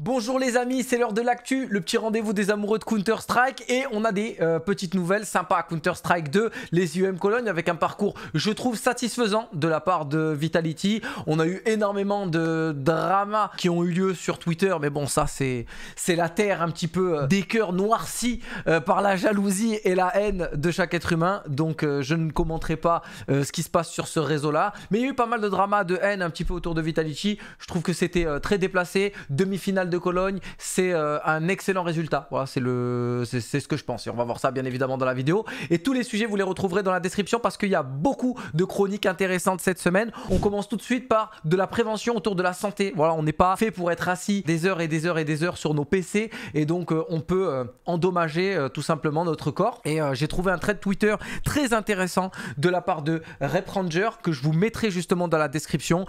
Bonjour les amis, c'est l'heure de l'actu, le petit rendez-vous des amoureux de Counter-Strike et on a des euh, petites nouvelles sympas. Counter-Strike 2, les UM Cologne avec un parcours je trouve satisfaisant de la part de Vitality. On a eu énormément de dramas qui ont eu lieu sur Twitter mais bon ça c'est la terre un petit peu euh, des cœurs noircis euh, par la jalousie et la haine de chaque être humain donc je ne commenterai pas ce qui se passe sur ce réseau là mais il y a eu pas mal de dramas de haine un petit peu autour de Vitality. Je trouve que c'était très déplacé, demi-finale de Cologne, c'est euh, un excellent résultat. Voilà, c'est le, c'est, ce que je pense. Et on va voir ça bien évidemment dans la vidéo. Et tous les sujets, vous les retrouverez dans la description parce qu'il y a beaucoup de chroniques intéressantes cette semaine. On commence tout de suite par de la prévention autour de la santé. Voilà, on n'est pas fait pour être assis des heures et des heures et des heures sur nos PC et donc euh, on peut euh, endommager tout simplement notre corps. Et j'ai trouvé un trait Twitter très intéressant de la part de Repranger que je vous mettrai justement dans la description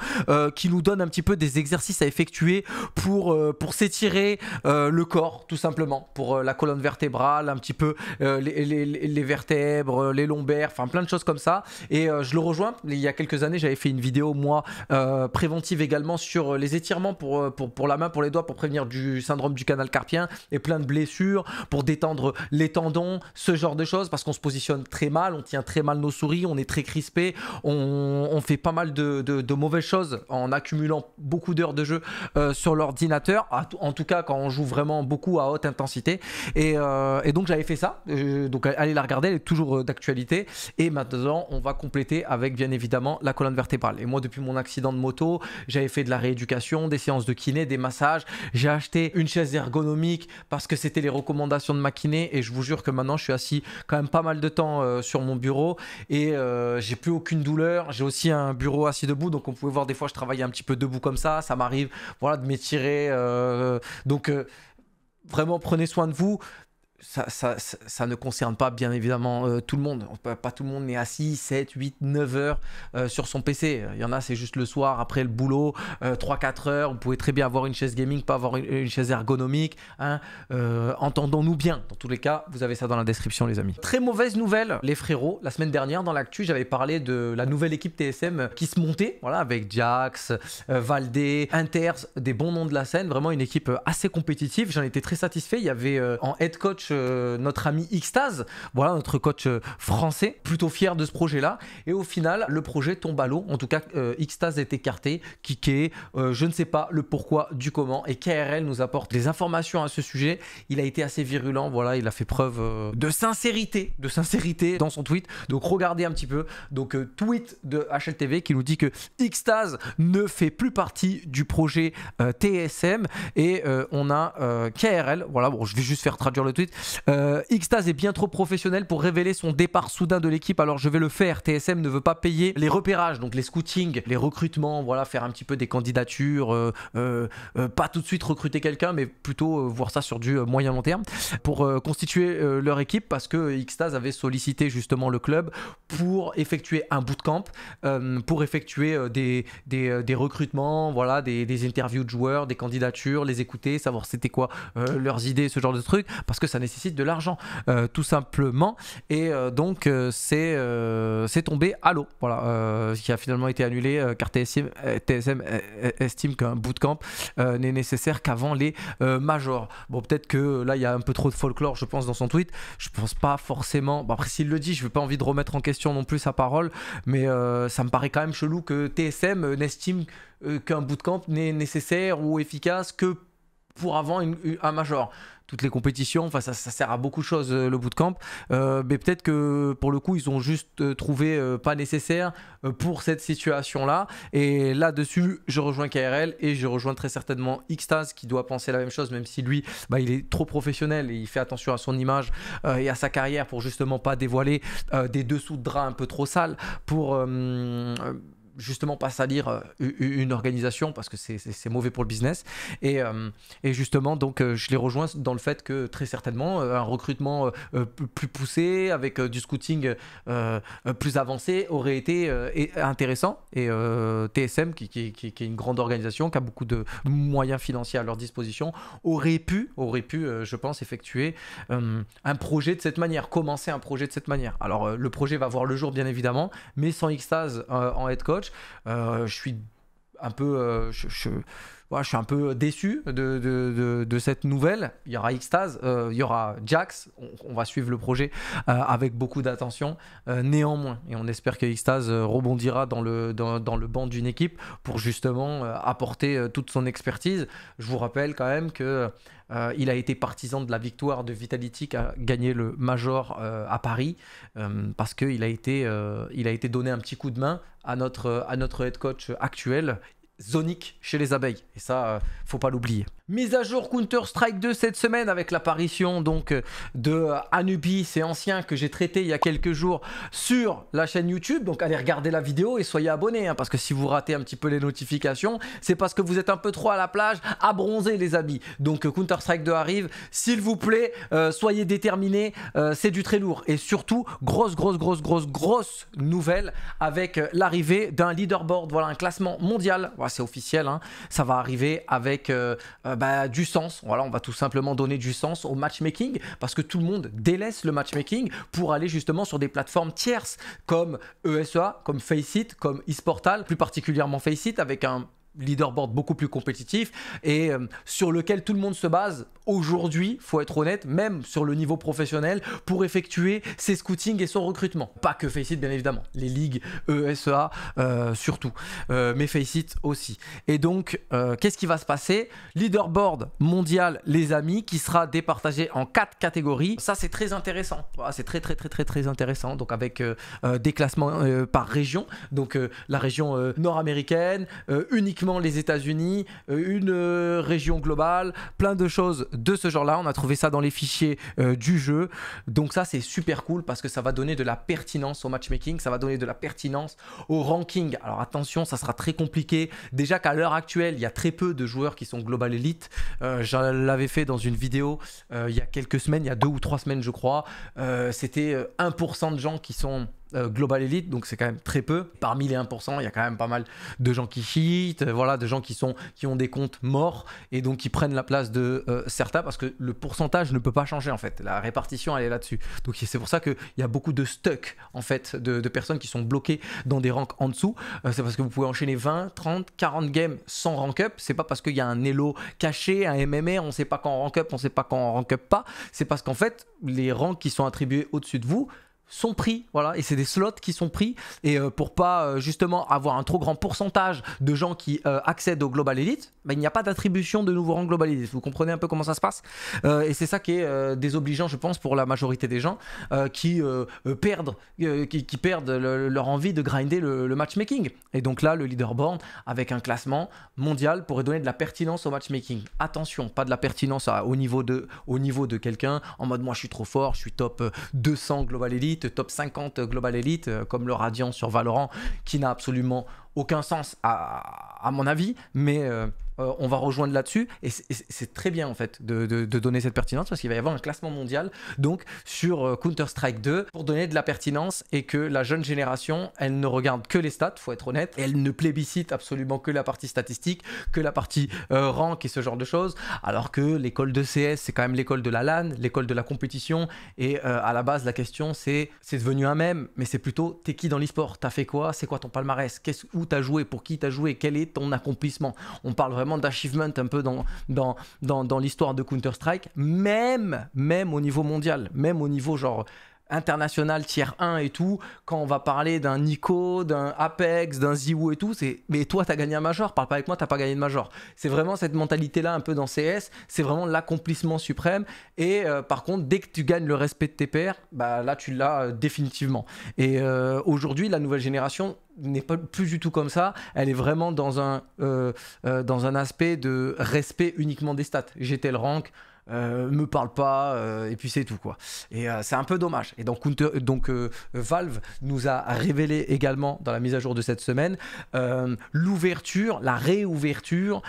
qui nous donne un petit peu des exercices à effectuer pour pour s'étirer euh, le corps, tout simplement, pour euh, la colonne vertébrale, un petit peu euh, les, vertèbres, les lombaires, enfin plein de choses comme ça. Et je le rejoins. Il y a quelques années, j'avais fait une vidéo, moi, préventive également sur les étirements pour, pour, la main, pour les doigts, pour prévenir du syndrome du canal carpien et plein de blessures, pour détendre les tendons, ce genre de choses, parce qu'on se positionne très mal, on tient très mal nos souris, on est très crispé, on, fait pas mal de, mauvaises choses en accumulant beaucoup d'heures de jeu sur l'ordinateur en tout cas quand on joue vraiment beaucoup à haute intensité. Et, euh, donc j'avais fait ça, euh, donc allez la regarder, elle est toujours euh, d'actualité. Et maintenant on va compléter avec bien évidemment la colonne vertébrale. Et moi depuis mon accident de moto, j'avais fait de la rééducation, des séances de kiné, des massages, j'ai acheté une chaise ergonomique parce que c'était les recommandations de ma kiné et je vous jure que maintenant je suis assis quand même pas mal de temps sur mon bureau et j'ai plus aucune douleur. J'ai aussi un bureau assis debout donc on pouvait voir des fois je travaillais un petit peu debout comme ça, ça m'arrive voilà de m'étirer. Euh, donc euh, vraiment prenez soin de vous ça, ne concerne pas bien évidemment euh, tout le monde. Pas, tout le monde est assis 7, 8, 9 heures euh, sur son PC. Il y en a, c'est juste le soir après le boulot, 3-4 euh, heures. on pouvait très bien avoir une chaise gaming, pas avoir une, chaise ergonomique. Hein. Entendons-nous bien. Dans tous les cas, vous avez ça dans la description, les amis. Très mauvaise nouvelle, les frérots. La semaine dernière, dans l'actu, j'avais parlé de la nouvelle équipe TSM qui se montait, voilà, avec Jax, Valdé, Inter des bons noms de la scène. Vraiment une équipe assez compétitive. J'en étais très satisfait. Il y avait en head coach euh, notre ami Xtaz, voilà notre coach euh, français, plutôt fier de ce projet-là. Et au final, le projet tombe à l'eau. En tout cas, euh, est écarté, kické, je ne sais pas le pourquoi du comment. Et KRL nous apporte des informations à ce sujet. Il a été assez virulent, voilà, il a fait preuve de sincérité, de sincérité dans son tweet. Donc regardez un petit peu. Donc tweet de HLTV qui nous dit que Xtaz ne fait plus partie du projet TSM et on a KRL. Voilà, bon, je vais juste faire traduire le tweet. Euh, est bien trop professionnel pour révéler son départ soudain de l'équipe, alors je vais le faire. TSM ne veut pas payer les repérages, donc les scoutings, les recrutements, voilà, faire un petit peu des candidatures, euh, euh, euh, pas tout de suite recruter quelqu'un, mais plutôt voir ça sur du moyen long terme pour constituer leur équipe parce que Xtaz avait sollicité justement le club pour effectuer un bootcamp, pour effectuer des, des, recrutements, voilà, des, des, interviews de joueurs, des candidatures, les écouter, savoir c'était quoi leurs idées, ce genre de truc, parce que ça n'est nécessite de l'argent, euh, tout simplement. Et euh, donc, euh, c'est c'est tombé à l'eau. Voilà, qui a finalement été annulé car TSM, estime qu'un bootcamp n'est nécessaire qu'avant les majors. Bon, peut-être que là, il y a un peu trop de folklore, je pense, dans son tweet. Je pense pas forcément. après, s'il le dit, je veux pas envie de remettre en question non plus sa parole, mais ça me paraît quand même chelou que TSM n'estime qu'un bootcamp n'est nécessaire ou efficace que pour avant un major toutes les compétitions. Enfin, ça, sert à beaucoup de choses euh, le bootcamp. camp. Euh, mais peut-être que pour le coup, ils ont juste euh, trouvé pas nécessaire pour cette situation-là. Et là-dessus, je rejoins KRL et je rejoins très certainement Xtas qui doit penser la même chose, même si lui, bah, il est trop professionnel et il fait attention à son image et à sa carrière pour justement pas dévoiler des dessous de drap un peu trop sales pour justement pas salir euh, une organisation parce que c'est mauvais pour le business. Et, euh, et justement, donc, euh, je les rejoins dans le fait que très certainement, un recrutement plus poussé, avec du scouting plus avancé, aurait été intéressant. Et TSM, qui, qui, qui, qui, est une grande organisation, qui a beaucoup de moyens financiers à leur disposition, aurait pu, aurait pu je pense, effectuer un projet de cette manière, commencer un projet de cette manière. Alors, le projet va voir le jour, bien évidemment, mais sans Xtase en head coach, euh, je suis un peu... Euh, je suis un peu déçu de, cette nouvelle. Il y aura Xtase, euh, il y aura Jax. On, va suivre le projet euh, avec beaucoup d'attention. Euh, néanmoins, et on espère que Xtase rebondira dans le, banc d'une équipe pour justement apporter toute son expertise. Je vous rappelle quand même que il a été partisan de la victoire de Vitality qui a gagné le Major à Paris parce qu'il a, été, a été donné un petit coup de main à notre, à notre head coach actuel zonique chez les abeilles. Et ça, euh, faut pas l'oublier. Mise à jour Counter-Strike 2 cette semaine avec l'apparition donc euh, de euh, Anubis c'est ancien que j'ai traité il y a quelques jours sur la chaîne YouTube. Donc allez regarder la vidéo et soyez abonnés hein, parce que si vous ratez un petit peu les notifications, c'est parce que vous êtes un peu trop à la plage à bronzer les amis. Donc Counter-Strike 2 arrive, s'il vous plaît, soyez déterminés, c'est du très lourd et surtout grosse grosse grosse grosse grosse nouvelle avec l'arrivée d'un leaderboard, voilà un classement mondial. Voilà, c'est officiel, hein. ça va arriver avec euh, euh, bah, du sens. Voilà, on va tout simplement donner du sens au matchmaking parce que tout le monde délaisse le matchmaking pour aller justement sur des plateformes tierces comme ESA, comme Faceit, comme eSportal, plus particulièrement Faceit avec un leaderboard beaucoup plus compétitif et euh, sur lequel tout le monde se base aujourd'hui, faut être honnête, même sur le niveau professionnel, pour effectuer ses scoutings et son recrutement. Pas que Faceit bien évidemment, les ligues ESA e euh, surtout, euh, mais Faceit aussi. Et donc, qu'est-ce qui va se passer Leaderboard mondial, les amis, qui sera départagé en quatre catégories. Ça, c'est très intéressant. C'est très très très très très intéressant. Donc avec des classements par région, donc la région nord-américaine uniquement les États-Unis, euh, une euh, région globale, plein de choses de ce genre-là. On a trouvé ça dans les fichiers euh, du jeu. Donc ça, c'est super cool parce que ça va donner de la pertinence au matchmaking, ça va donner de la pertinence au ranking. Alors attention, ça sera très compliqué. Déjà qu'à l'heure actuelle, il y a très peu de joueurs qui sont global élite. Euh, je l'avais fait dans une vidéo il y a quelques semaines, il y a deux ou trois semaines, je crois. C'était 1% de gens qui sont euh, Global Elite, donc c'est quand même très peu. Parmi les 1%, il y a quand même pas mal de gens qui cheat, euh, voilà, de gens qui, sont, qui ont des comptes morts et donc qui prennent la place de euh, certains parce que le pourcentage ne peut pas changer en fait. La répartition, elle est là-dessus. Donc c'est pour ça qu'il y a beaucoup de stuck en fait, de, personnes qui sont bloquées dans des ranks en dessous. c'est parce que vous pouvez enchaîner 20, 30, 40 games sans rank up. C'est pas parce qu'il y a un elo caché, un MMR, on sait pas quand on rank up, on sait pas quand on rank up pas. C'est parce qu'en fait, les ranks qui sont attribués au-dessus de vous, sont pris, voilà, et c'est des slots qui sont pris, et euh, pour pas euh, justement avoir un trop grand pourcentage de gens qui euh, accèdent au Global Elite, bah, il n'y a pas d'attribution de nouveaux rangs globalistes. Vous comprenez un peu comment ça se passe euh, Et c'est ça qui est euh, désobligeant, je pense, pour la majorité des gens euh, qui, perdent, qui, perdent leur envie de grinder le, matchmaking. Et donc là, le leaderboard avec un classement mondial pourrait donner de la pertinence au matchmaking. Attention, pas de la pertinence au niveau de, au niveau de quelqu'un en mode moi je suis trop fort, je suis top 200 Global Elite, top 50 Global Elite, comme le Radiant sur Valorant qui n'a absolument aucun sens à, mon avis, mais euh, euh, on va rejoindre là-dessus. Et c'est très bien en fait de, donner cette pertinence parce qu'il va y avoir un classement mondial donc sur euh, Counter-Strike 2 pour donner de la pertinence et que la jeune génération, elle ne regarde que les stats, faut être honnête, elle ne plébiscite absolument que la partie statistique, que la partie rank et ce genre de choses, alors que l'école de CS, c'est quand même l'école de la LAN, l'école de la compétition, et à la base, la question c'est c'est devenu un même, mais c'est plutôt t'es qui dans l'esport, t'as fait quoi, c'est quoi ton palmarès, qu'est-ce où t'as joué, pour qui tu joué, quel est ton accomplissement. On parle vraiment d'achievement un peu dans, dans, dans, dans l'histoire de Counter-Strike, même, même au niveau mondial, même au niveau genre international tiers 1 et tout, quand on va parler d'un Nico, d'un Apex, d'un Ziwoo et tout, c'est mais toi tu as gagné un major, parle pas avec moi, t'as pas gagné de major. C'est vraiment cette mentalité là un peu dans CS, c'est vraiment l'accomplissement suprême et euh, par contre dès que tu gagnes le respect de tes pairs, bah là tu l'as euh, définitivement. Et euh, aujourd'hui la nouvelle génération n'est pas plus du tout comme ça. Elle est vraiment dans un dans un aspect de respect uniquement des stats. J'étais le rank, euh, me parle pas, euh, et puis c'est tout quoi. Et euh, c'est un peu dommage. Et donc, donc Valve nous a révélé également dans la mise à jour de cette semaine l'ouverture, la réouverture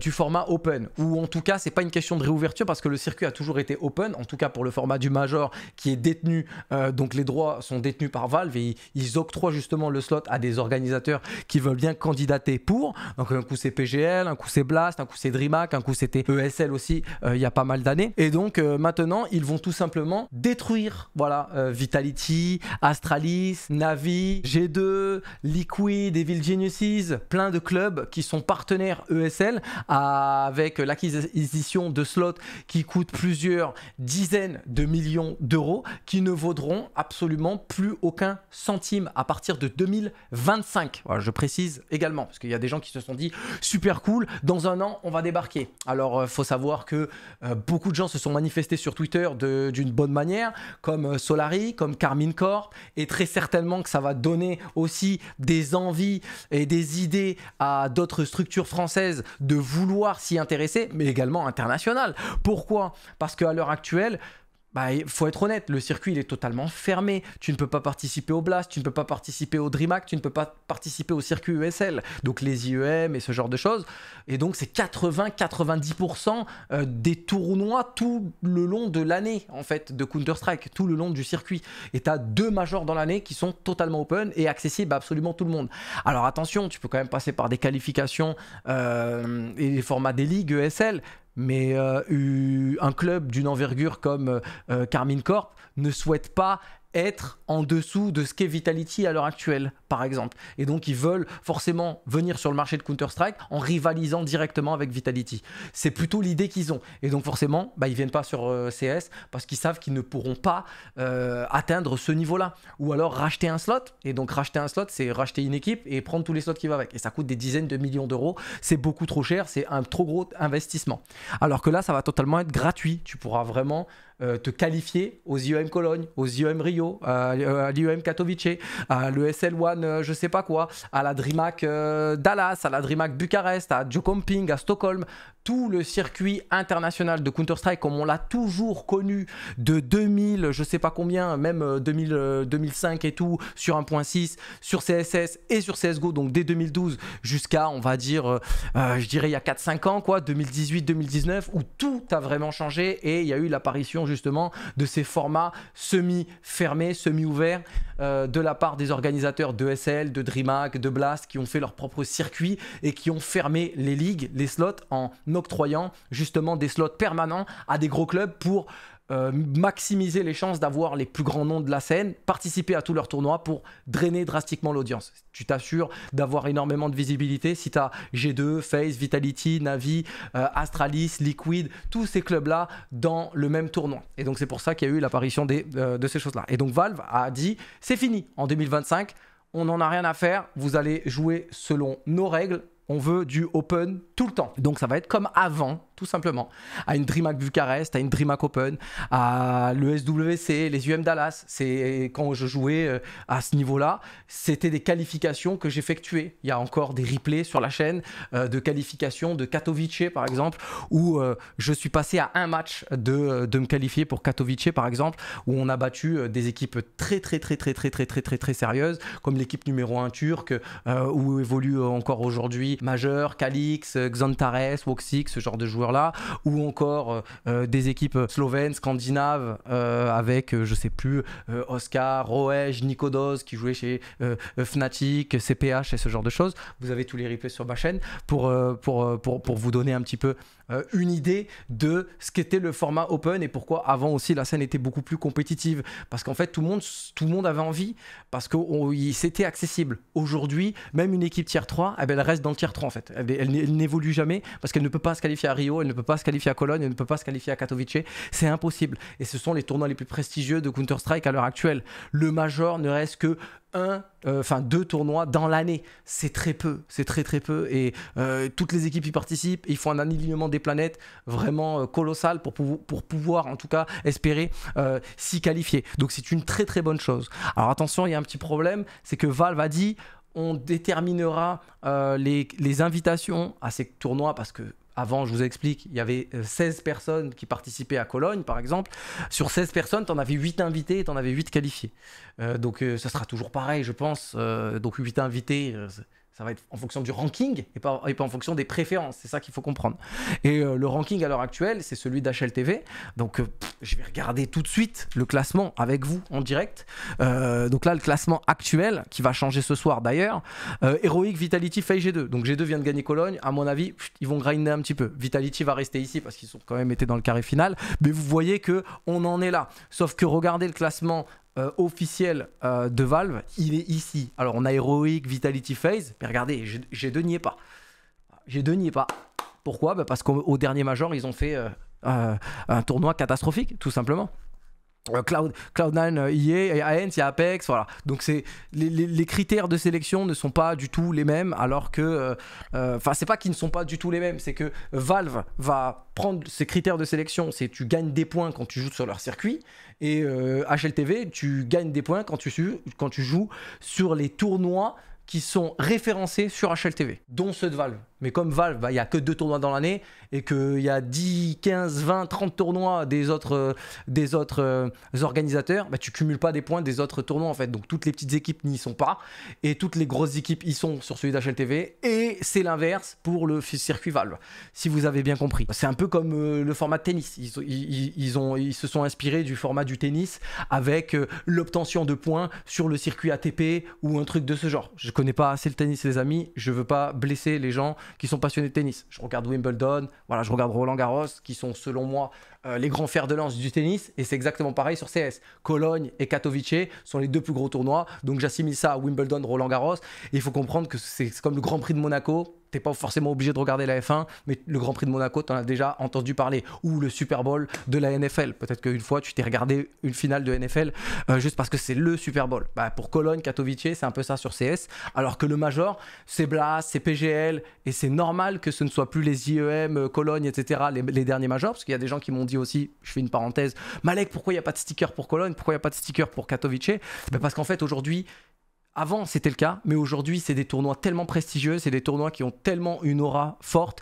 du format open. Ou en tout cas, c'est pas une question de réouverture parce que le circuit a toujours été open, en tout cas pour le format du Major qui est détenu. donc les droits sont détenus par Valve et ils octroient justement le slot à des organisateurs qui veulent bien candidater pour. Donc un coup c'est PGL, un coup c'est Blast, un coup c'est DreamHack, un coup c'était ESL aussi. Il y a pas mal d'années. Et donc euh, maintenant, ils vont tout simplement détruire, voilà, euh, Vitality, Astralis, Navi, G2, Liquid, Evil Geniuses, plein de clubs qui sont partenaires ESL avec l'acquisition de slots qui coûtent plusieurs dizaines de millions d'euros qui ne vaudront absolument plus aucun centime à partir de 2025. je précise également parce qu'il y a des gens qui se sont dit super cool, dans un an on va débarquer. Alors il euh, faut savoir que beaucoup de gens se sont manifestés sur Twitter d'une bonne manière, comme euh, Solari, comme Carmine Corp, et très certainement que ça va donner aussi des envies et des idées à d'autres structures françaises de vouloir s'y intéresser, mais également internationales. Pourquoi Parce qu'à l'heure actuelle, bah, faut être honnête, le circuit il est totalement fermé. Tu ne peux pas participer au Blast, tu ne peux pas participer au DreamHack, tu ne peux pas participer au circuit ESL, donc les IEM et ce genre de choses. Et donc c'est 80-90% euh, des tournois tout le long de l'année en fait de Counter-Strike, tout le long du circuit. Et tu as deux majors dans l'année qui sont totalement open et accessibles à absolument tout le monde. Alors attention, tu peux quand même passer par des qualifications euh, et les formats des ligues ESL, mais euh, un club d'une envergure comme euh, euh, Carmine Corp ne souhaite pas être en dessous de ce qu'est Vitality à l'heure actuelle, par exemple. Et donc ils veulent forcément venir sur le marché de Counter-Strike en rivalisant directement avec Vitality. C'est plutôt l'idée qu'ils ont. Et donc forcément, bah, ils viennent pas sur euh, CS parce qu'ils savent qu'ils ne pourront pas euh, atteindre ce niveau-là. Ou alors racheter un slot. Et donc racheter un slot, c'est racheter une équipe et prendre tous les slots qui vont avec. Et ça coûte des dizaines de millions d'euros. C'est beaucoup trop cher. C'est un trop gros investissement. Alors que là, ça va totalement être gratuit. Tu pourras vraiment euh, te qualifier aux IEM Cologne, aux IEM Rio, à euh, l'IEM Katowice, à l'ESL One, euh, je sais pas quoi, à la DreamHack Dallas, à la DreamHack Bucarest, à Jokomping, à Stockholm le circuit international de Counter-Strike comme on l'a toujours connu de 2000, je sais pas combien, même 2000, euh, 2005 euh, et tout, sur 1.6, sur CSS et sur CSGO, donc dès 2012 jusqu'à, on va dire, euh, je dirais il y a 4-5 ans, quoi, 2018-2019, où tout a vraiment changé et il y a eu l'apparition justement de ces formats semi-fermés, semi-ouverts de la part des organisateurs de SL, de DreamHack, de Blast, qui ont fait leur propre circuit et qui ont fermé les ligues, les slots en octroyant justement des slots permanents à des gros clubs pour euh, maximiser les chances d'avoir les plus grands noms de la scène, participer à tous leurs tournois pour drainer drastiquement l'audience. Tu t'assures d'avoir énormément de visibilité si tu as G2, Face, Vitality, Navi, euh, Astralis, Liquid, tous ces clubs-là dans le même tournoi. Et donc c'est pour ça qu'il y a eu l'apparition euh, de ces choses-là. Et donc Valve a dit, c'est fini, en 2025, on n'en a rien à faire, vous allez jouer selon nos règles, on veut du open tout le temps. Donc ça va être comme avant, tout simplement. À une DreamHack Bucarest, à une DreamHack Open, à l'ESWC, les UM Dallas. C'est quand je jouais euh, à ce niveau-là, c'était des qualifications que j'effectuais. Il y a encore des replays sur la chaîne euh, de qualifications de Katowice, par exemple, où euh, je suis passé à un match de, me qualifier pour Katowice, par exemple, où on a battu des équipes très, très, très, très, très, très, très, très, très sérieuses, comme l'équipe numéro 1 turque, où évolue encore aujourd'hui Majeur, majeurs, Calix, euh, Xantares, Woxix ce genre de joueurs-là, ou encore euh, euh, des équipes slovènes, scandinaves, avec, je sais plus, Oscar, Roeg, Nikodos, qui jouaient chez Fnatic, CPH et ce genre de choses. Vous avez tous les replays sur ma chaîne pour, pour vous donner un petit peu euh, une idée de ce qu'était le format open et pourquoi avant aussi la scène était beaucoup plus compétitive. Parce qu'en fait, tout le monde, tout le monde avait envie parce que c'était accessible. Aujourd'hui, même une équipe tier 3, eh ben, elle reste dans le tier 3 en fait. Elle, elle n'évolue jamais parce qu'elle ne peut pas se qualifier à Rio, elle ne peut pas se qualifier à Cologne, elle ne peut pas se qualifier à Katowice. C'est impossible. Et ce sont les tournois les plus prestigieux de Counter-Strike à l'heure actuelle. Le Major ne reste que un, euh, enfin deux tournois dans l'année. C'est très peu, c'est très très peu. Et euh, toutes les équipes y participent. Ils font un alignement des planètes vraiment euh, colossal pour, pour, pouvoir en tout cas espérer s'y qualifier. Donc c'est une très très bonne chose. Alors attention, il y a un petit problème, c'est que Valve a dit on déterminera les invitations à ces tournois parce que avant, je vous explique, il y avait 16 euh, personnes qui participaient à Cologne, par exemple. Sur 16 personnes, tu en avais 8 invités et tu en avais 8 qualifiés. Euh, donc, euh, ça sera toujours pareil, je pense. donc, 8 invités, ça va être en fonction du ranking et pas, en fonction des préférences. C'est ça qu'il faut comprendre. Et euh, le ranking à l'heure actuelle, c'est celui d'HLTV. Donc, euh, je vais regarder tout de suite le classement avec vous en direct. Euh, donc là, le classement actuel, qui va changer ce soir d'ailleurs, Heroic, Vitality, Fail G2. Donc G2 vient de gagner Cologne. À mon avis, ils vont grinder un petit peu. Vitality va rester ici parce qu'ils ont quand même été dans le carré final. Mais vous voyez que on en est là. Sauf que regardez le classement euh, officiel euh, de Valve, il est ici. Alors on a Heroic, Vitality Phase, mais regardez, j'ai deux niais pas. J'ai deux pas. Pourquoi bah, Parce qu'au dernier Major, ils ont fait euh, un tournoi catastrophique, tout simplement. Euh, Cloud, Cloud9 euh, e y est, il Apex, voilà. Donc c'est les, critères de sélection ne sont pas du tout les mêmes, alors que, euh, enfin c'est pas qu'ils ne sont pas du tout les mêmes, c'est que Valve va prendre ses critères de sélection, c'est tu gagnes des points quand tu joues sur leur circuit, et HLTV tu gagnes des points quand tu, quand tu joues sur les tournois qui sont référencés sur HLTV, dont ceux de Valve. Mais comme Valve, bah, il y n'y a que deux tournois dans l'année et qu'il y a 10, 15, 20, 30 tournois des autres, euh, des autres euh, organisateurs, bah, tu cumules pas des points des autres tournois en fait. Donc toutes les petites équipes n'y sont pas et toutes les grosses équipes y sont sur celui d'HLTV et c'est l'inverse pour le circuit Valve, si vous avez bien compris. C'est un peu comme euh, le format de tennis. Ils, ont, ils se sont inspirés du format du tennis avec l'obtention de points sur le circuit ATP ou un truc de ce genre. Je connais pas assez le tennis les amis, je veux pas blesser les gens qui sont passionnés de tennis. Je regarde Wimbledon, voilà, je regarde Roland Garros, qui sont selon moi euh, les grands fers de lance du tennis, et c'est exactement pareil sur CS. Cologne et Katowice sont les deux plus gros tournois, donc j'assimile ça à Wimbledon, Roland Garros. il faut comprendre que c'est comme le Grand Prix de Monaco, t'es pas forcément obligé de regarder la F1, mais le Grand Prix de Monaco, t'en as déjà entendu parler, ou le Super Bowl de la NFL. Peut-être qu'une fois, tu t'es regardé une finale de NFL euh, juste parce que c'est le Super Bowl. Bah, pour Cologne, Katowice, c'est un peu ça sur CS, alors que le Major, c'est Blas, c'est PGL, et c'est normal que ce ne soient plus les IEM, Cologne, etc., les, les derniers Majors, parce qu'il y a des gens qui m'ont dit aussi, je fais une parenthèse, Malek, pourquoi il n'y a pas de sticker pour Cologne Pourquoi il n'y a pas de sticker pour Katowice ben Parce qu'en fait, aujourd'hui, avant, c'était le cas, mais aujourd'hui, c'est des tournois tellement prestigieux, c'est des tournois qui ont tellement une aura forte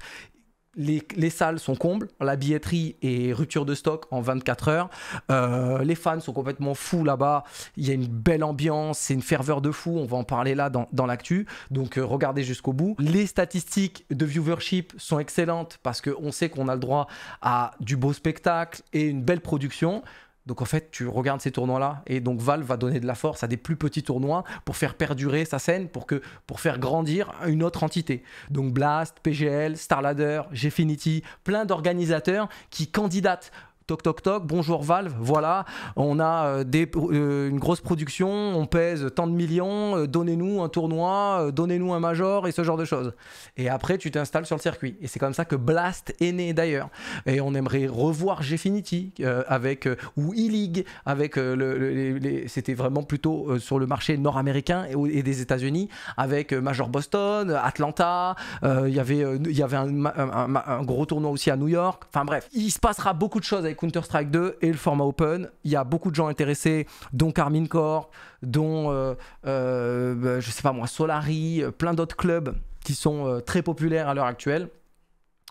les, salles sont combles, la billetterie est rupture de stock en 24 heures. Euh, les fans sont complètement fous là-bas. Il y a une belle ambiance, c'est une ferveur de fou. On va en parler là dans, l'actu. Donc euh, regardez jusqu'au bout. Les statistiques de viewership sont excellentes parce qu'on sait qu'on a le droit à du beau spectacle et une belle production. Donc en fait, tu regardes ces tournois-là et donc Valve va donner de la force à des plus petits tournois pour faire perdurer sa scène, pour, que, pour faire grandir une autre entité. Donc Blast, PGL, Starladder, Gfinity, plein d'organisateurs qui candidatent Toc toc toc, bonjour Valve, voilà, on a euh, des, euh, une grosse production, on pèse tant de millions, euh, donnez-nous un tournoi, donnez-nous un major et ce genre de choses. Et après, tu t'installes sur le circuit. Et c'est comme ça que Blast est né d'ailleurs. Et on aimerait revoir Gfinity avec, ou E-League, avec, le, c'était vraiment plutôt sur le marché nord-américain et, des États-Unis, avec Major Boston, Atlanta, il y avait, y avait un, un gros tournoi aussi à New York. Enfin bref, il se passera beaucoup de choses avec Counter-Strike 2 et le format open. Il y a beaucoup de gens intéressés, dont Carmine Corp, dont, euh, euh, bah, je sais pas moi, Solari, euh, plein d'autres clubs qui sont très populaires à l'heure actuelle.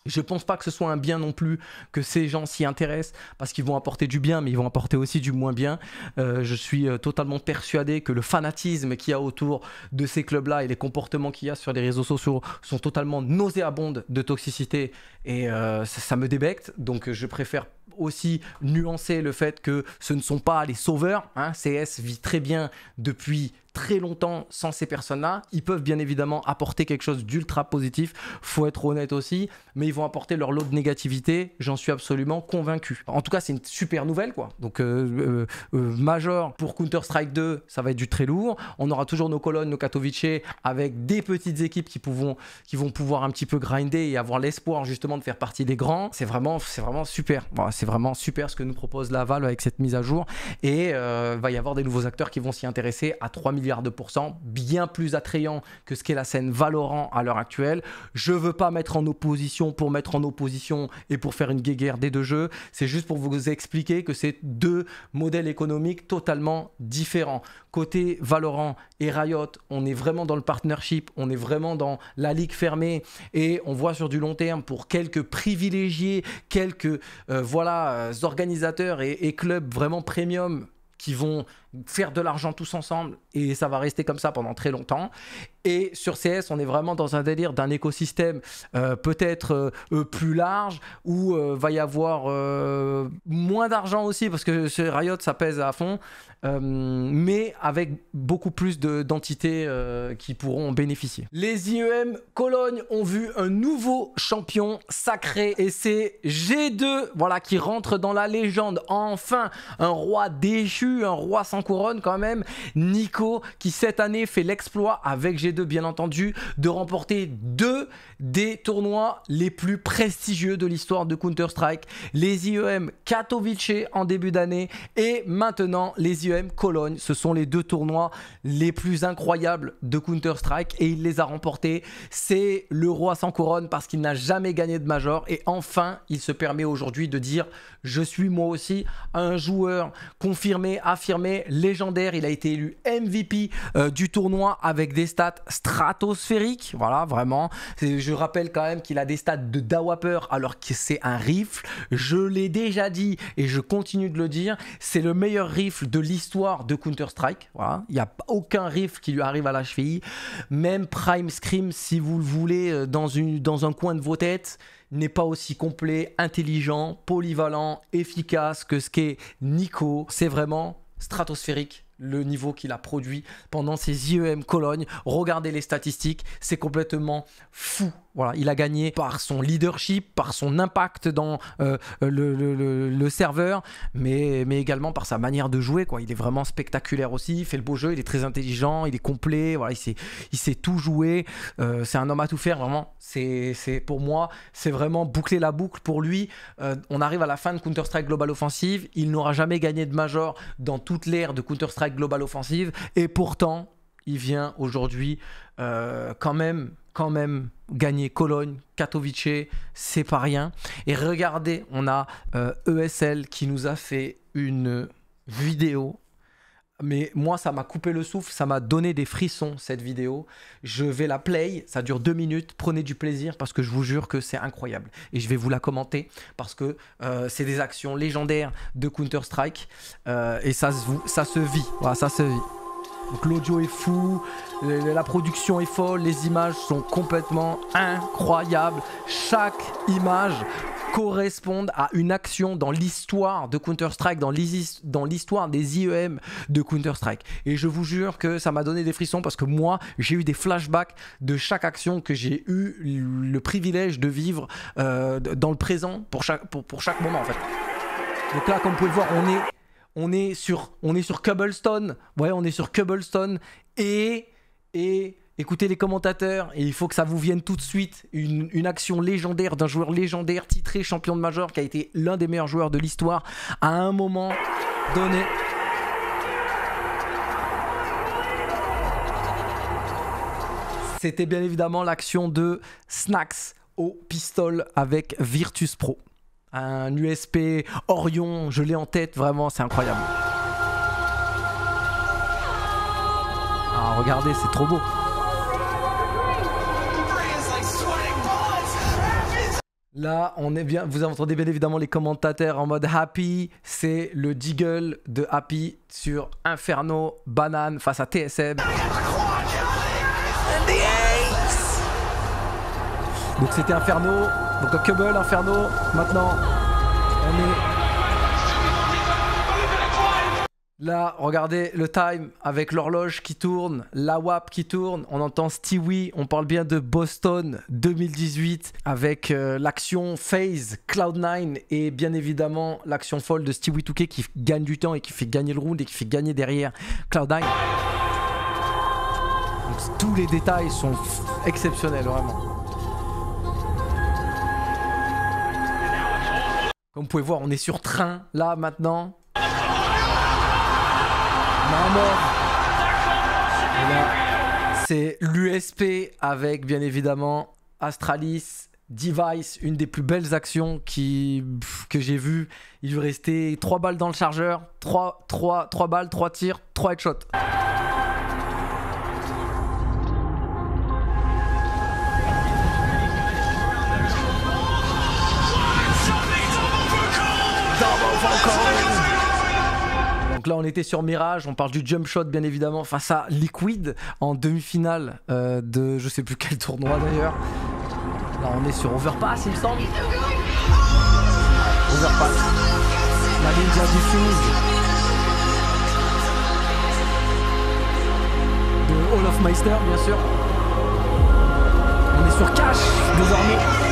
Je pense pas que ce soit un bien non plus que ces gens s'y intéressent parce qu'ils vont apporter du bien, mais ils vont apporter aussi du moins bien. Euh, je suis euh, totalement persuadé que le fanatisme qu'il y a autour de ces clubs-là et les comportements qu'il y a sur les réseaux sociaux sont totalement nauséabondes de toxicité et euh, ça, me débecte. Donc je préfère aussi nuancer le fait que ce ne sont pas les sauveurs. Hein. CS vit très bien depuis très longtemps sans ces personnes-là. Ils peuvent bien évidemment apporter quelque chose d'ultra positif, faut être honnête aussi, mais ils vont apporter leur lot de négativité, j'en suis absolument convaincu. En tout cas, c'est une super nouvelle, quoi. Donc, euh, euh, euh, major pour Counter-Strike 2, ça va être du très lourd. On aura toujours nos colonnes, nos Katowice, avec des petites équipes qui, pouvons, qui vont pouvoir un petit peu grinder et avoir l'espoir justement de faire partie des grands. C'est vraiment, c'est vraiment super. c'est vraiment super ce que nous propose Laval avec cette mise à jour. Et il va y avoir des nouveaux acteurs qui vont s'y intéresser à 3 millions de bien plus attrayant que ce qu'est la scène Valorant à l'heure actuelle. Je veux pas mettre en opposition pour mettre en opposition et pour faire une guéguerre des deux jeux, c'est juste pour vous expliquer que c'est deux modèles économiques totalement différents. Côté Valorant et Riot, on est vraiment dans le partnership, on est vraiment dans la ligue fermée et on voit sur du long terme pour quelques privilégiés, quelques euh, voilà euh, organisateurs et clubs vraiment premium qui vont faire de l'argent tous ensemble et ça va rester comme ça pendant très longtemps. Et sur CS, on est vraiment dans un délire d'un écosystème euh, peut-être euh, euh, plus large où va y avoir moins d'argent aussi parce que ce Riot, ça pèse à fond, mais avec beaucoup plus d'entités qui pourront bénéficier. Les IEM Cologne ont vu un nouveau champion sacré et c'est G2 voilà, qui rentre dans la légende. Enfin, un roi déchu, un roi sans couronne quand même Nico qui cette année fait l'exploit avec G2 bien entendu de remporter deux des tournois les plus prestigieux de l'histoire de Counter-Strike, les IEM Katowice en début d'année et maintenant les IEM Cologne. Ce sont les deux tournois les plus incroyables de Counter-Strike et il les a remportés. C'est le roi sans couronne parce qu'il n'a jamais gagné de major et enfin il se permet aujourd'hui de dire je suis moi aussi un joueur confirmé, affirmé, légendaire. Il a été élu MVP euh, du tournoi avec des stats stratosphériques. Voilà, vraiment. Je rappelle quand même qu'il a des stats de Dawapper alors que c'est un rifle. Je l'ai déjà dit et je continue de le dire. C'est le meilleur rifle de l'histoire de Counter-Strike. il n'y a aucun rifle qui lui arrive à la cheville. Même Prime Scream, si vous le voulez, euh, dans un coin de vos têtes n'est pas aussi complet, intelligent, polyvalent, efficace que ce qu'est Nico. C'est vraiment stratosphérique le niveau qu'il a produit pendant ses IEM Cologne. Regardez les statistiques, c'est complètement fou voilà, il a gagné par son leadership, par son impact dans euh, le, serveur, mais, mais également par sa manière de jouer. Quoi. Il est vraiment spectaculaire aussi, il fait le beau jeu, il est très intelligent, il est complet, voilà, il, sait, il tout jouer. Euh, c'est un homme à tout faire, vraiment. C'est Pour moi, c'est vraiment boucler la boucle pour lui. Euh, on arrive à la fin de Counter-Strike Global Offensive, il n'aura jamais gagné de major dans toute l'ère de Counter-Strike Global Offensive, et pourtant, il vient aujourd'hui quand même quand même gagner Cologne, Katowice, c'est pas rien. Et regardez, on a ESL euh, e qui nous a fait une vidéo. Mais moi, ça m'a coupé le souffle, ça m'a donné des frissons cette vidéo. Je vais la play, ça dure deux minutes. Prenez du plaisir parce que je vous jure que c'est incroyable. Et je vais vous la commenter parce que euh, c'est des actions légendaires de Counter-Strike euh, et ça ça se vit. Voilà, ça se vit. Donc l'audio est fou, la production est folle, les images sont complètement incroyables. Chaque image correspond à une action dans l'histoire de Counter-Strike, dans l'histoire des IEM de Counter-Strike. Et je vous jure que ça m'a donné des frissons parce que moi, j'ai eu des flashbacks de chaque action que j'ai eu le privilège de vivre euh, dans le présent pour chaque, pour, pour chaque moment en fait. Donc là, comme vous pouvez le voir, on est on est sur, on est sur Cobblestone. Ouais, on est sur Cobblestone. Et, et écoutez les commentateurs. Et il faut que ça vous vienne tout de suite. Une, une action légendaire d'un joueur légendaire, titré champion de major, qui a été l'un des meilleurs joueurs de l'histoire à un moment donné. C'était bien évidemment l'action de Snacks au pistol avec Virtus Pro un USP Orion, je l'ai en tête, vraiment, c'est incroyable. Ah, regardez, c'est trop beau. Là, on est bien, vous entendez bien évidemment les commentateurs en mode Happy. C'est le Diggle de Happy sur Inferno Banane face à TSM. Donc c'était Inferno, donc un Inferno, maintenant on est... Là, regardez le time avec l'horloge qui tourne, la WAP qui tourne, on entend Stewie, on parle bien de Boston 2018 avec euh, l'action Phase, Cloud9 et bien évidemment l'action folle de Stewie Touquet qui gagne du temps et qui fait gagner le round et qui fait gagner derrière Cloud9. tous les détails sont exceptionnels vraiment. Comme vous pouvez voir, on est sur train, là, maintenant. C'est l'USP avec, bien évidemment, Astralis, Device, une des plus belles actions qui, que j'ai vues. Il lui restait 3 balles dans le chargeur, 3, 3, 3 balles, 3 tirs, 3 headshots. Donc là, on était sur Mirage, on parle du jump shot bien évidemment face à Liquid en demi-finale euh, de je sais plus quel tournoi d'ailleurs. Là, on est sur Overpass, il me semble. Overpass. La ninja sous De Olaf Meister, bien sûr. On est sur Cash désormais.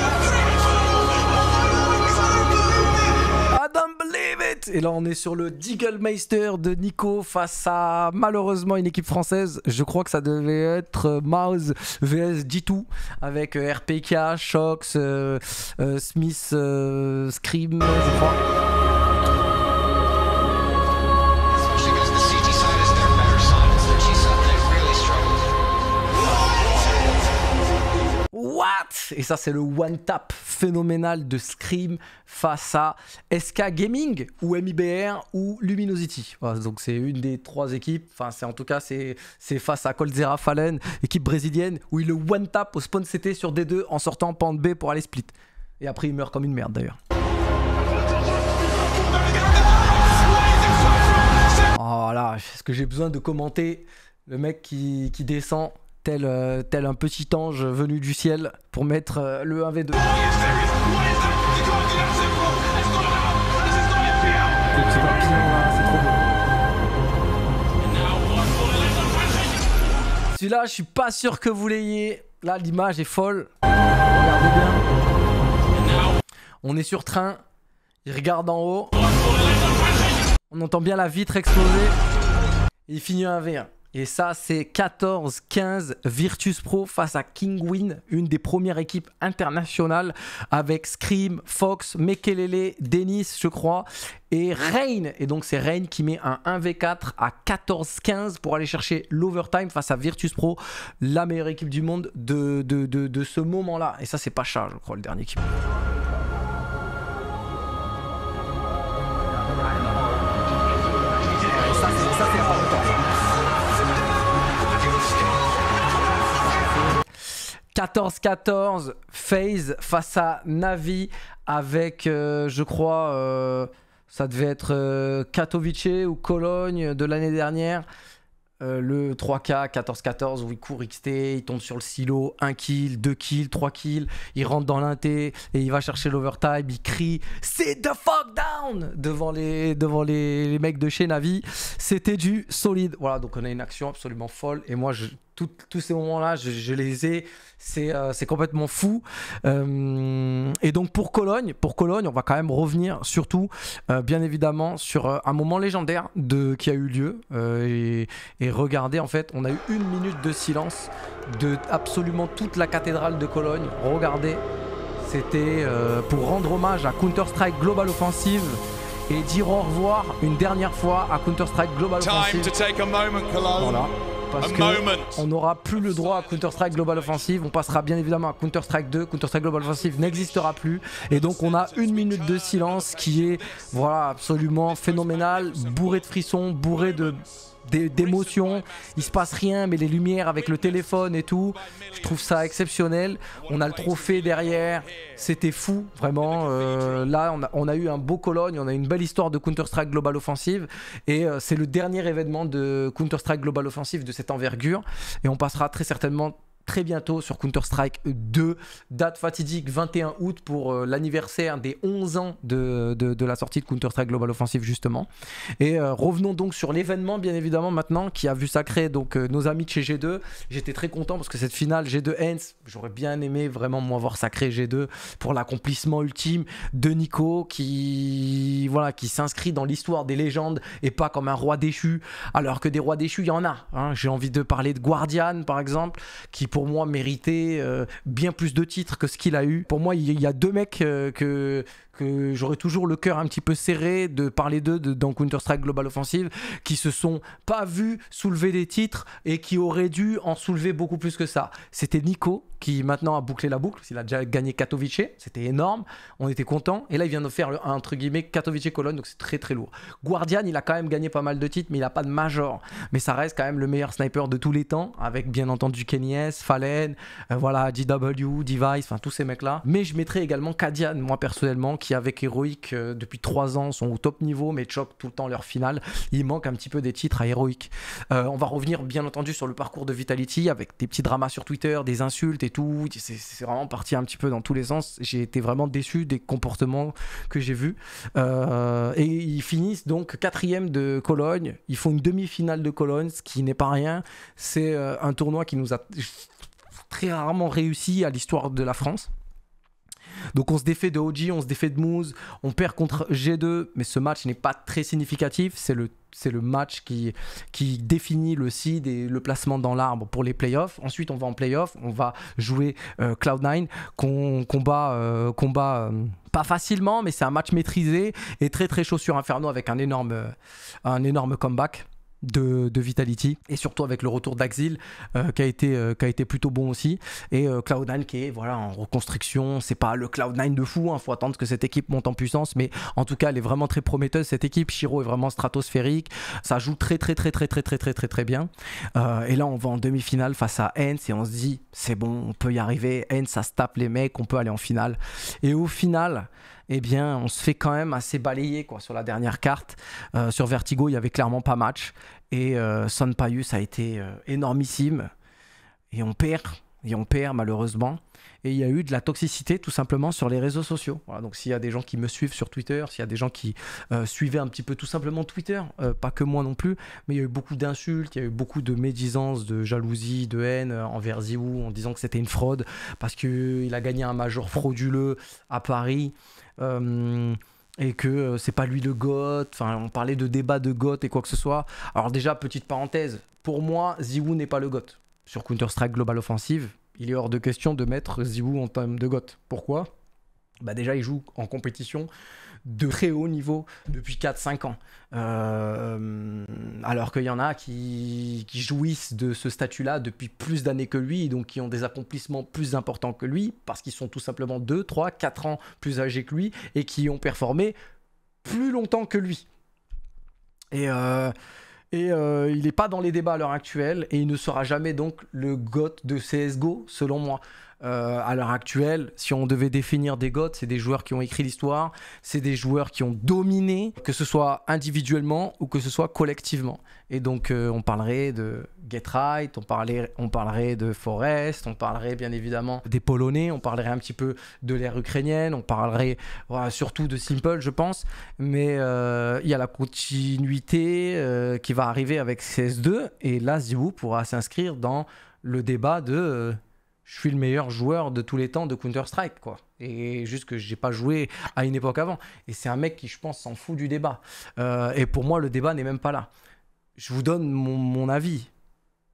et là on est sur le Meister de Nico face à malheureusement une équipe française. Je crois que ça devait être euh, Mouse vs g avec euh, RPK, Shox, euh, Smith, Scream, Et ça, c'est le one-tap phénoménal de Scream face à SK Gaming ou MIBR ou Luminosity. donc, c'est une des trois équipes. Enfin, c'est en tout cas, c'est face à Colzera Fallen, équipe brésilienne, où il le one-tap au spawn CT sur D2 en sortant pente B pour aller split. Et après, il meurt comme une merde d'ailleurs. Oh là, est-ce que j'ai besoin de commenter le mec qui, qui descend tel, euh, tel un petit ange venu du ciel pour mettre euh, le 1v2. Celui-là, je suis pas sûr que vous l'ayez. Là, l'image est folle. Regardez bien. On est sur train. Il regarde en haut. On entend bien la vitre exploser. il finit un V1. Et ça, c'est 14-15 Virtus Pro face à Kingwin, une des premières équipes internationales avec Scream, Fox, Mekelele, Dennis, je crois, et Reign. Et donc, c'est Rain qui met un 1v4 à 14-15 pour aller chercher l'overtime face à Virtus Pro, la meilleure équipe du monde de, de, de ce moment-là. Et ça, c'est Pacha, je crois, le dernier qui. 14-14 phase face à Navi avec, euh, je crois, euh, ça devait être euh, Katowice ou Cologne de l'année dernière. le 3K 14-14 où il court XT, il tombe sur le silo, 1 kill, 2 kills, 3 kills, il rentre dans l'inté et il va chercher l'overtime, il crie C'est the fuck down devant les, devant les mecs de chez Navi. C'était du solide. Voilà, donc on a une action absolument folle et moi je tous ces moments-là, je, les ai. C'est euh, complètement fou. Euh, et donc pour Cologne, pour Cologne, on va quand même revenir surtout, euh, bien évidemment, sur un moment légendaire de, qui a eu lieu. Et, regardez, en fait, on a eu une minute de silence de absolument toute la cathédrale de Cologne. Regardez, c'était pour rendre hommage à Counter-Strike Global Offensive et dire au revoir une dernière fois à Counter-Strike Global Offensive. Voilà. On n'aura plus le droit à Counter-Strike Global Offensive, on passera bien évidemment à Counter-Strike 2, Counter-Strike Global Offensive n'existera plus, et donc on a une minute de silence qui est voilà absolument phénoménale. bourré de frissons, bourré de d'émotion, il se passe rien, mais les lumières avec le téléphone et tout, je trouve ça exceptionnel. On a le trophée derrière, c'était fou, vraiment. Euh, là, on a, eu un beau Cologne, on a une belle histoire de Counter-Strike Global Offensive, et euh, c'est le dernier événement de Counter-Strike Global Offensive de cette envergure, et on passera très certainement très bientôt sur Counter-Strike 2. Date fatidique 21 août pour euh, l'anniversaire des 11 ans de, de, la sortie de Counter-Strike Global Offensive justement. Et euh, revenons donc sur l'événement bien évidemment maintenant qui a vu sacrer donc euh, nos amis de chez G2. J'étais très content parce que cette finale G2 Hens, j'aurais bien aimé vraiment moi voir sacré G2 pour l'accomplissement ultime de Nico qui voilà qui s'inscrit dans l'histoire des légendes et pas comme un roi déchu alors que des rois déchus il y en a. Hein. J'ai envie de parler de Guardian par exemple qui pour moi, méritait euh, bien plus de titres que ce qu'il a eu. Pour moi, il y a deux mecs euh, que, que j'aurais toujours le cœur un petit peu serré de parler d'eux de, dans Counter-Strike Global Offensive, qui se sont pas vus soulever des titres et qui auraient dû en soulever beaucoup plus que ça. C'était Nico qui maintenant a bouclé la boucle, il a déjà gagné Katowice, c'était énorme, on était content, et là il vient de faire le, entre guillemets Katowice Cologne, donc c'est très très lourd. Guardian, il a quand même gagné pas mal de titres, mais il n'a pas de major, mais ça reste quand même le meilleur sniper de tous les temps, avec bien entendu Kenny Fallen, euh, voilà, DW, Device, enfin tous ces mecs-là. Mais je mettrais également Kadian, moi personnellement, qui avec Heroic euh, depuis 3 ans sont au top niveau mais choquent tout le temps leur finale. Il manque un petit peu des titres à Heroic. Euh, on va revenir bien entendu sur le parcours de Vitality avec des petits dramas sur Twitter, des insultes et tout. C'est vraiment parti un petit peu dans tous les sens. J'ai été vraiment déçu des comportements que j'ai vus. Euh, et ils finissent donc quatrième de Cologne. Ils font une demi-finale de Cologne, ce qui n'est pas rien. C'est un tournoi qui nous a très rarement réussi à l'histoire de la France. Donc on se défait de OG, on se défait de Moose, on perd contre G2, mais ce match n'est pas très significatif. C'est le, match qui, définit le seed et le placement dans l'arbre pour les playoffs. Ensuite, on va en playoffs, on va jouer euh, Cloud9, qu'on combat. combat euh, euh, pas facilement, mais c'est un match maîtrisé et très très chaud sur Inferno avec un énorme comeback de, Vitality et surtout avec le retour d'Axil euh, qui, a été, euh, qui a été plutôt bon aussi et euh, Cloud9 qui est voilà, en reconstruction c'est pas le Cloud9 de fou, il hein. faut attendre que cette équipe monte en puissance mais en tout cas elle est vraiment très prometteuse cette équipe, Shiro est vraiment stratosphérique ça joue très très très très très très très très très bien et là on va en demi-finale face à Hens et on se dit c'est bon on peut y arriver, Hens ça se tape les mecs, on peut aller en finale et au final eh bien, on se fait quand même assez balayer quoi, sur la dernière carte. Euh, sur Vertigo, il y avait clairement pas match. Et euh, Son a été euh, énormissime. Et on perd, et on perd malheureusement. Et il y a eu de la toxicité tout simplement sur les réseaux sociaux. Voilà, donc s'il y a des gens qui me suivent sur Twitter, s'il y a des gens qui euh, suivaient un petit peu tout simplement Twitter, pas que moi non plus, mais il y a eu beaucoup d'insultes, il y a eu beaucoup de médisances, de jalousie, de haine envers Ziou en disant que c'était une fraude parce qu'il a gagné un major frauduleux à Paris. Euh, et que euh, c'est pas lui le goth. Enfin, on parlait de débat de goth et quoi que ce soit. Alors déjà, petite parenthèse, pour moi, ZywOo n'est pas le goth. Sur Counter-Strike Global Offensive, il est hors de question de mettre ZywOo en termes de goth. Pourquoi bah, déjà, il joue en compétition de très haut niveau depuis 4-5 ans. Euh, alors qu'il y en a qui, jouissent de ce statut-là depuis plus d'années que lui, donc qui ont des accomplissements plus importants que lui, parce qu'ils sont tout simplement 2, 3, 4 ans plus âgés que lui, et qui ont performé plus longtemps que lui. Et, euh, et euh, il n'est pas dans les débats à l'heure actuelle, et il ne sera jamais donc le GOAT de CSGO, selon moi. Euh, à l'heure actuelle, si on devait définir des GOAT, c'est des joueurs qui ont écrit l'histoire, c'est des joueurs qui ont dominé, que ce soit individuellement ou que ce soit collectivement. Et donc, euh, on parlerait de Get Right, on, parlerait, on parlerait de Forest, on parlerait bien évidemment des Polonais, on parlerait un petit peu de l'ère ukrainienne, on parlerait surtout de Simple, je pense. Mais euh, il y a la continuité qui va arriver avec CS2, et là, Zibou pourra s'inscrire dans le débat de je suis le meilleur joueur de tous les temps de Counter-Strike, quoi. Et juste que j'ai pas joué à une époque avant. Et c'est un mec qui, je pense, s'en fout du débat. Euh, et pour moi, le débat n'est même pas là. Je vous donne mon, avis,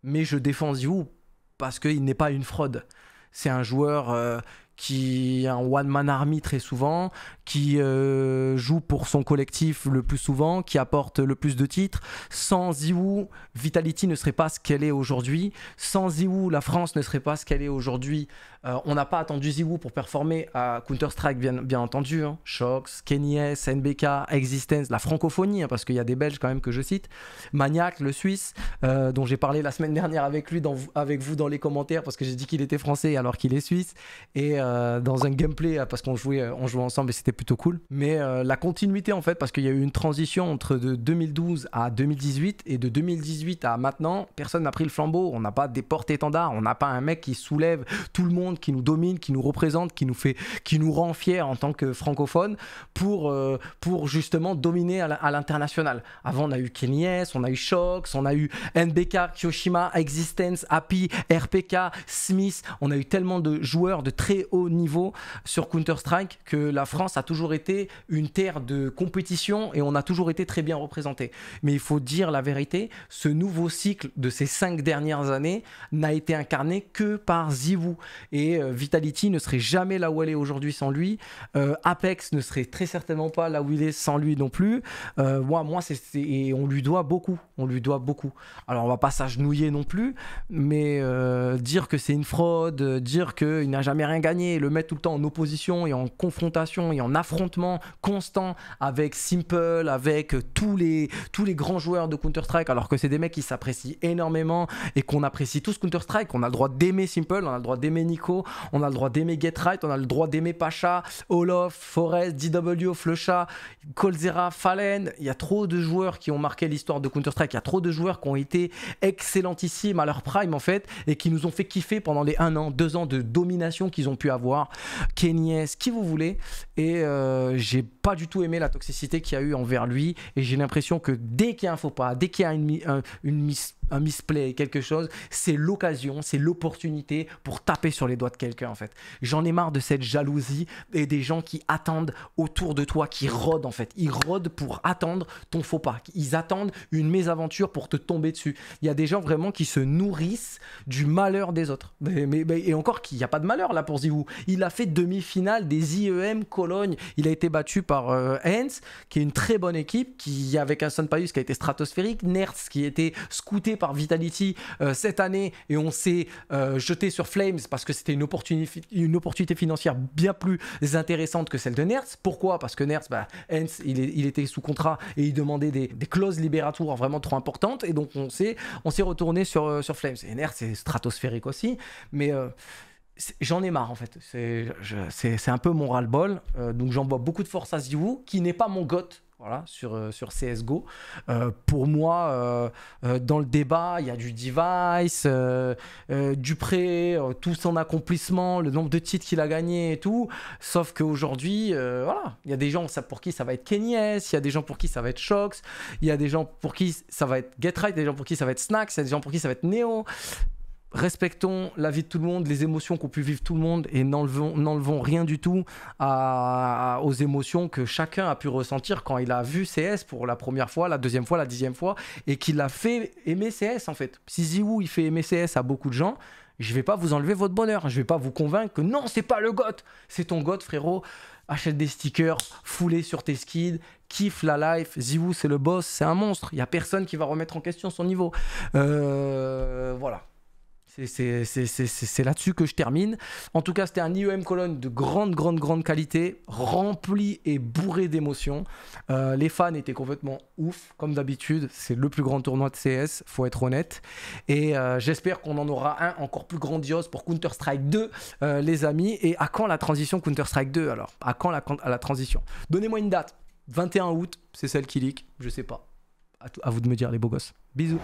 mais je défends vous parce qu'il n'est pas une fraude. C'est un joueur euh, qui a un one-man army très souvent, qui euh, joue pour son collectif le plus souvent, qui apporte le plus de titres. Sans Ziou, Vitality ne serait pas ce qu'elle est aujourd'hui. Sans Ziou, la France ne serait pas ce qu'elle est aujourd'hui. Euh, on n'a pas attendu Ziou pour performer à Counter-Strike, bien, bien, entendu. Hein. Shox, Kenny NBK, Existence, la francophonie, hein, parce qu'il y a des Belges quand même que je cite. Maniac, le Suisse, euh, dont j'ai parlé la semaine dernière avec lui, dans, avec vous dans les commentaires, parce que j'ai dit qu'il était français alors qu'il est suisse. Et dans un gameplay, parce qu'on jouait, on jouait ensemble et c'était plutôt cool. Mais euh, la continuité en fait, parce qu'il y a eu une transition entre de 2012 à 2018 et de 2018 à maintenant, personne n'a pris le flambeau. On n'a pas des portes étendards on n'a pas un mec qui soulève tout le monde, qui nous domine, qui nous représente, qui nous fait, qui nous rend fier en tant que francophone pour euh, pour justement dominer à l'international. Avant, on a eu Kenyes, on a eu Shox, on a eu NBK, Kyoshima, Existence, Happy, RPK, Smith. On a eu tellement de joueurs de très haut niveau sur Counter Strike que la France a toujours été une terre de compétition et on a toujours été très bien représenté. Mais il faut dire la vérité, ce nouveau cycle de ces cinq dernières années n'a été incarné que par Zivu. Et euh, Vitality ne serait jamais là où elle est aujourd'hui sans lui. Euh, Apex ne serait très certainement pas là où il est sans lui non plus. Euh, moi, moi c'est, et on lui doit beaucoup. On lui doit beaucoup. Alors on va pas s'agenouiller non plus, mais dire que c'est une fraude, dire qu'il n'a jamais rien gagné, le mettre tout le temps en opposition et en confrontation et en affrontement constant avec Simple, avec tous les, tous les grands joueurs de Counter-Strike, alors que c'est des mecs qui s'apprécient énormément et qu'on apprécie tous Counter-Strike. On a le droit d'aimer Simple, on a le droit d'aimer Nico, on a le droit d'aimer Get Right, on a le droit d'aimer Pacha, Olof, Forest, DW, Flecha, Colzera, Fallen. Il y a trop de joueurs qui ont marqué l'histoire de Counter-Strike. Il y a trop de joueurs qui ont été excellentissimes à leur prime en fait et qui nous ont fait kiffer pendant les 1 an, 2 ans de domination qu'ils ont pu avoir. S, qui vous voulez. Et euh, j'ai pas du tout aimé la toxicité qu'il y a eu envers lui et j'ai l'impression que dès qu'il y a un faux pas, dès qu'il y a une, une, un misplay, quelque chose, c'est l'occasion, c'est l'opportunité pour taper sur les doigts de quelqu'un en fait. J'en ai marre de cette jalousie et des gens qui attendent autour de toi, qui rôdent en fait. Ils rôdent pour attendre ton faux pas. Ils attendent une mésaventure pour te tomber dessus. Il y a des gens vraiment qui se nourrissent du malheur des autres. Mais, et encore qu'il n'y a pas de malheur là pour Zivou. Il a fait demi-finale des IEM Cologne. Il a été battu par euh, qui est une très bonne équipe, qui avec un Son qui a été stratosphérique, Nertz qui était scouté par Vitality euh, cette année et on s'est euh, jeté sur Flames parce que c'était une, opportunité, financière bien plus intéressante que celle de Nertz. Pourquoi Parce que Nertz, bah, il, était sous contrat et il demandait des, clauses libératoires vraiment trop importantes et donc on s'est retourné euh, sur, Flames. Et Nertz c'est stratosphérique aussi, mais j'en ai marre en fait. C'est un peu mon ras-le-bol. donc donc j'envoie beaucoup de force à Ziwu, qui n'est pas mon goth voilà, sur, euh, sur CSGO. Euh, pour moi, euh, dans le débat, il y a du Device, du prêt, tout son accomplissement, le nombre de titres qu'il a gagné et tout. Sauf qu'aujourd'hui, voilà, il y a des gens pour qui ça va être Kenyes, il y a des gens pour qui ça va être Shox, il y a des gens pour qui ça va être Get des gens pour qui ça va être Snacks, il des gens pour qui ça va être Neo respectons la vie de tout le monde, les émotions qu'ont pu vivre tout le monde et n'enlevons rien du tout aux émotions que chacun a pu ressentir quand il a vu CS pour la première fois, la deuxième fois, la dixième fois et qu'il a fait aimer CS en fait. Si ZywOo il fait aimer CS à beaucoup de gens, je ne vais pas vous enlever votre bonheur, je ne vais pas vous convaincre que non, c'est pas le goth, c'est ton goth frérot. Achète des stickers, foulez sur tes skids, kiffe la life. ZywOo c'est le boss, c'est un monstre. Il n'y a personne qui va remettre en question son niveau. Euh, voilà. C'est là-dessus que je termine. En tout cas, c'était un IEM Cologne de grande, grande, grande qualité, rempli et bourré d'émotions. Euh, les fans étaient complètement ouf, comme d'habitude. C'est le plus grand tournoi de CS, faut être honnête. Et euh, j'espère qu'on en aura un encore plus grandiose pour Counter-Strike 2, euh, les amis. Et à quand la transition Counter-Strike 2 alors À quand la, transition Donnez-moi une date. 21 août, c'est celle qui leak, je sais pas. À, à vous de me dire, les beaux gosses. Bisous.